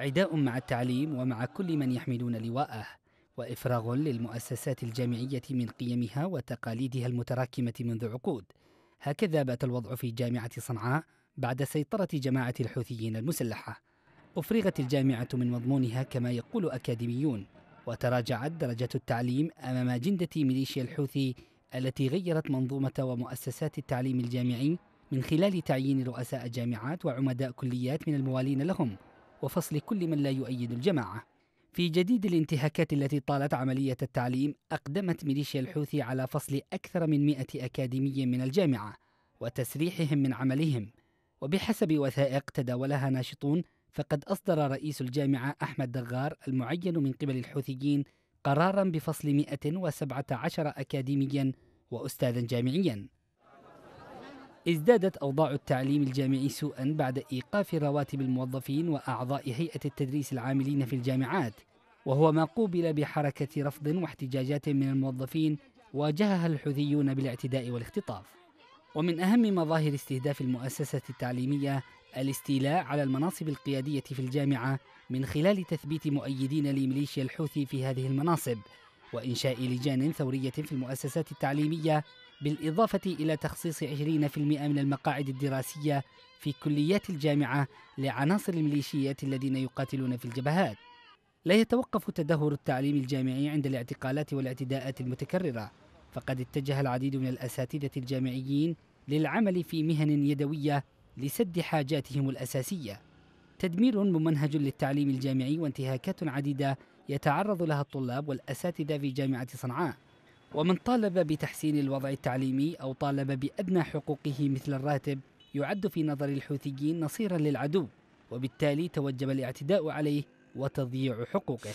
عداء مع التعليم ومع كل من يحملون لواءه وإفراغ للمؤسسات الجامعية من قيمها وتقاليدها المتراكمة منذ عقود هكذا بات الوضع في جامعة صنعاء بعد سيطرة جماعة الحوثيين المسلحة أفرغت الجامعة من مضمونها كما يقول أكاديميون وتراجعت درجة التعليم أمام جندة ميليشيا الحوثي التي غيرت منظومة ومؤسسات التعليم الجامعي من خلال تعيين رؤساء جامعات وعمداء كليات من الموالين لهم وفصل كل من لا يؤيد الجماعة. في جديد الانتهاكات التي طالت عملية التعليم أقدمت ميليشيا الحوثي على فصل أكثر من 100 أكاديمي من الجامعة وتسريحهم من عملهم وبحسب وثائق تداولها ناشطون فقد أصدر رئيس الجامعة أحمد دغار المعين من قبل الحوثيين قرارا بفصل 117 أكاديميا وأستاذا جامعيا ازدادت أوضاع التعليم الجامعي سوءا بعد إيقاف رواتب الموظفين وأعضاء هيئة التدريس العاملين في الجامعات وهو ما قوبل بحركة رفض واحتجاجات من الموظفين واجهها الحوثيون بالاعتداء والاختطاف ومن أهم مظاهر استهداف المؤسسة التعليمية الاستيلاء على المناصب القيادية في الجامعة من خلال تثبيت مؤيدين لميليشيا الحوثي في هذه المناصب وإنشاء لجان ثورية في المؤسسات التعليمية بالإضافة إلى تخصيص 20% من المقاعد الدراسية في كليات الجامعة لعناصر الميليشيات الذين يقاتلون في الجبهات لا يتوقف تدهور التعليم الجامعي عند الاعتقالات والاعتداءات المتكررة فقد اتجه العديد من الأساتذة الجامعيين للعمل في مهن يدوية لسد حاجاتهم الأساسية تدمير ممنهج للتعليم الجامعي وانتهاكات عديدة يتعرض لها الطلاب والأساتذة في جامعة صنعاء ومن طالب بتحسين الوضع التعليمي أو طالب بأدنى حقوقه مثل الراتب يعد في نظر الحوثيين نصيرا للعدو وبالتالي توجب الاعتداء عليه وتضييع حقوقه